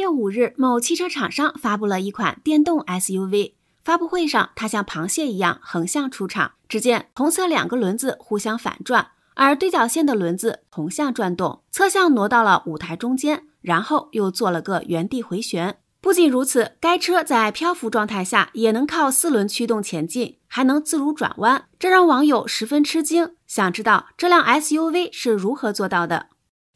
月五日，某汽车厂商发布了一款电动 SUV。发布会上，它像螃蟹一样横向出场，只见同侧两个轮子互相反转，而对角线的轮子同向转动，侧向挪到了舞台中间，然后又做了个原地回旋。不仅如此，该车在漂浮状态下也能靠四轮驱动前进，还能自如转弯，这让网友十分吃惊，想知道这辆 SUV 是如何做到的。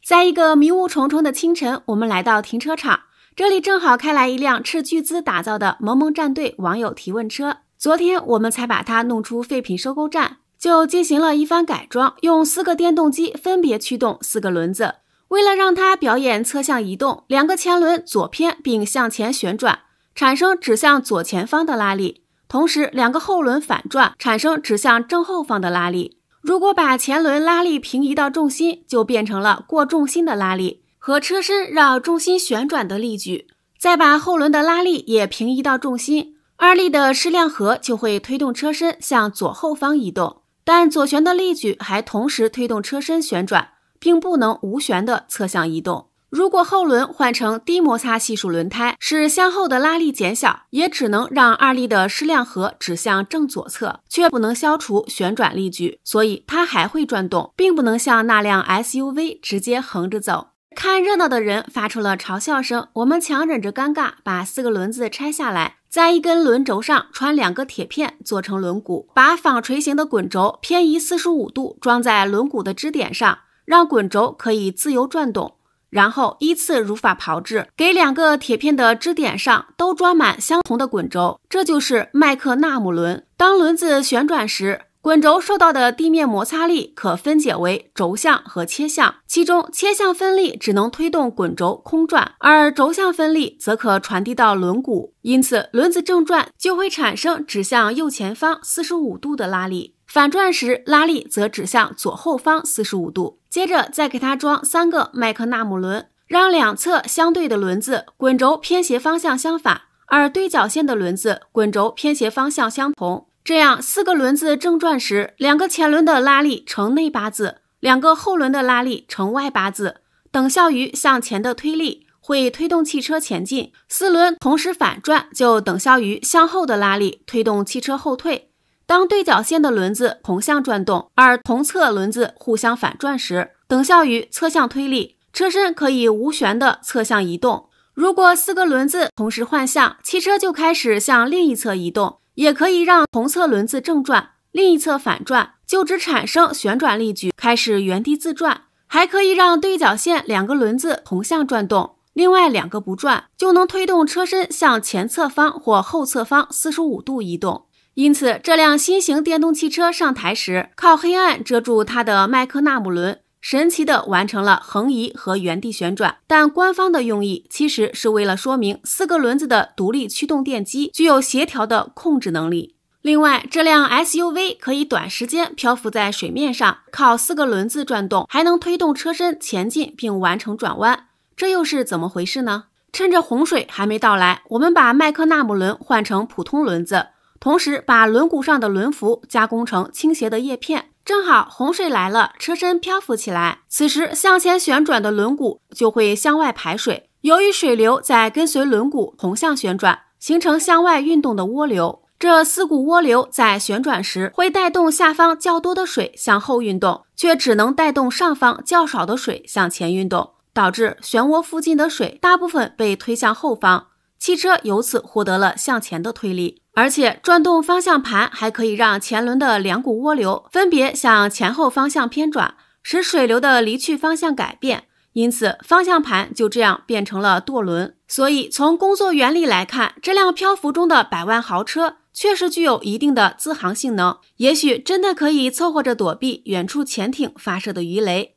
在一个迷雾重重的清晨，我们来到停车场。这里正好开来一辆斥巨资打造的萌萌战队网友提问车。昨天我们才把它弄出废品收购站，就进行了一番改装，用四个电动机分别驱动四个轮子。为了让它表演侧向移动，两个前轮左偏并向前旋转，产生指向左前方的拉力；同时，两个后轮反转，产生指向正后方的拉力。如果把前轮拉力平移到重心，就变成了过重心的拉力。和车身绕重心旋转的力矩，再把后轮的拉力也平移到重心，二力的矢量和就会推动车身向左后方移动。但左旋的力矩还同时推动车身旋转，并不能无旋的侧向移动。如果后轮换成低摩擦系数轮胎，使向后的拉力减小，也只能让二力的矢量和指向正左侧，却不能消除旋转力矩，所以它还会转动，并不能像那辆 SUV 直接横着走。看热闹的人发出了嘲笑声，我们强忍着尴尬，把四个轮子拆下来，在一根轮轴上穿两个铁片，做成轮毂，把纺锤形的滚轴偏移四十五度装在轮毂的支点上，让滚轴可以自由转动，然后依次如法炮制，给两个铁片的支点上都装满相同的滚轴，这就是麦克纳姆轮。当轮子旋转时，滚轴受到的地面摩擦力可分解为轴向和切向，其中切向分力只能推动滚轴空转，而轴向分力则可传递到轮毂。因此，轮子正转就会产生指向右前方四十五度的拉力，反转时拉力则指向左后方四十五度。接着再给它装三个麦克纳姆轮，让两侧相对的轮子滚轴偏斜方向相反，而对角线的轮子滚轴偏斜方向相同。这样，四个轮子正转时，两个前轮的拉力成内八字，两个后轮的拉力成外八字，等效于向前的推力，会推动汽车前进。四轮同时反转，就等效于向后的拉力，推动汽车后退。当对角线的轮子同向转动，而同侧轮子互相反转时，等效于侧向推力，车身可以无旋的侧向移动。如果四个轮子同时换向，汽车就开始向另一侧移动。也可以让同侧轮子正转，另一侧反转，就只产生旋转力矩，开始原地自转。还可以让对角线两个轮子同向转动，另外两个不转，就能推动车身向前侧方或后侧方四十五度移动。因此，这辆新型电动汽车上台时，靠黑暗遮住它的麦克纳姆轮。神奇地完成了横移和原地旋转，但官方的用意其实是为了说明四个轮子的独立驱动电机具有协调的控制能力。另外，这辆 SUV 可以短时间漂浮在水面上，靠四个轮子转动，还能推动车身前进并完成转弯，这又是怎么回事呢？趁着洪水还没到来，我们把麦克纳姆轮换成普通轮子，同时把轮毂上的轮辐加工成倾斜的叶片。正好洪水来了，车身漂浮起来。此时向前旋转的轮毂就会向外排水。由于水流在跟随轮毂同向旋转，形成向外运动的涡流。这四股涡流在旋转时，会带动下方较多的水向后运动，却只能带动上方较少的水向前运动，导致漩涡附近的水大部分被推向后方。汽车由此获得了向前的推力。而且转动方向盘还可以让前轮的两股涡流分别向前后方向偏转，使水流的离去方向改变。因此，方向盘就这样变成了舵轮。所以，从工作原理来看，这辆漂浮中的百万豪车确实具有一定的自航性能，也许真的可以凑合着躲避远处潜艇发射的鱼雷。